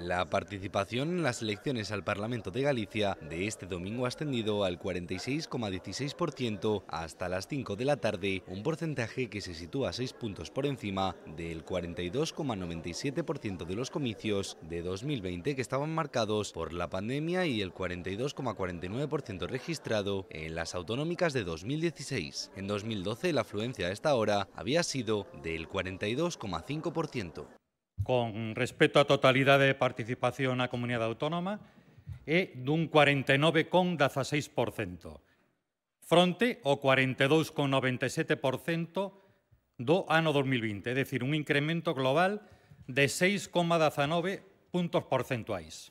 La participación en las elecciones al Parlamento de Galicia de este domingo ha ascendido al 46,16% hasta las 5 de la tarde, un porcentaje que se sitúa 6 puntos por encima del 42,97% de los comicios de 2020 que estaban marcados por la pandemia y el 42,49% registrado en las autonómicas de 2016. En 2012 la afluencia a esta hora había sido del 42,5%. con respecto á totalidade de participación na comunidade autónoma é dun 49,16%, fronte ao 42,97% do ano 2020, é dicir, un incremento global de 6,19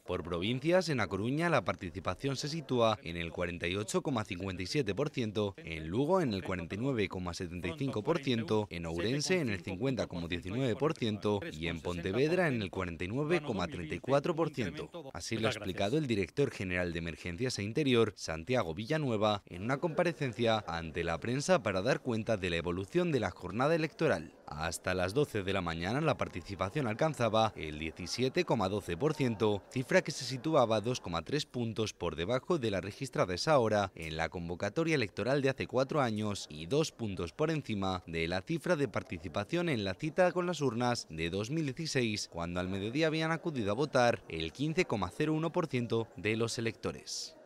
Por provincias, en A Coruña la participación se sitúa en el 48,57%, en Lugo en el 49,75%, en Ourense en el 50,19% y en Pontevedra en el 49,34%. Así lo ha explicado el director general de Emergencias e Interior, Santiago Villanueva, en una comparecencia ante la prensa para dar cuenta de la evolución de la jornada electoral. Hasta las 12 de la mañana la participación alcanzaba el 17,12%, cifra que se situaba 2,3 puntos por debajo de la registrada esa hora en la convocatoria electoral de hace cuatro años y dos puntos por encima de la cifra de participación en la cita con las urnas de 2016, cuando al mediodía habían acudido a votar el 15,01% de los electores.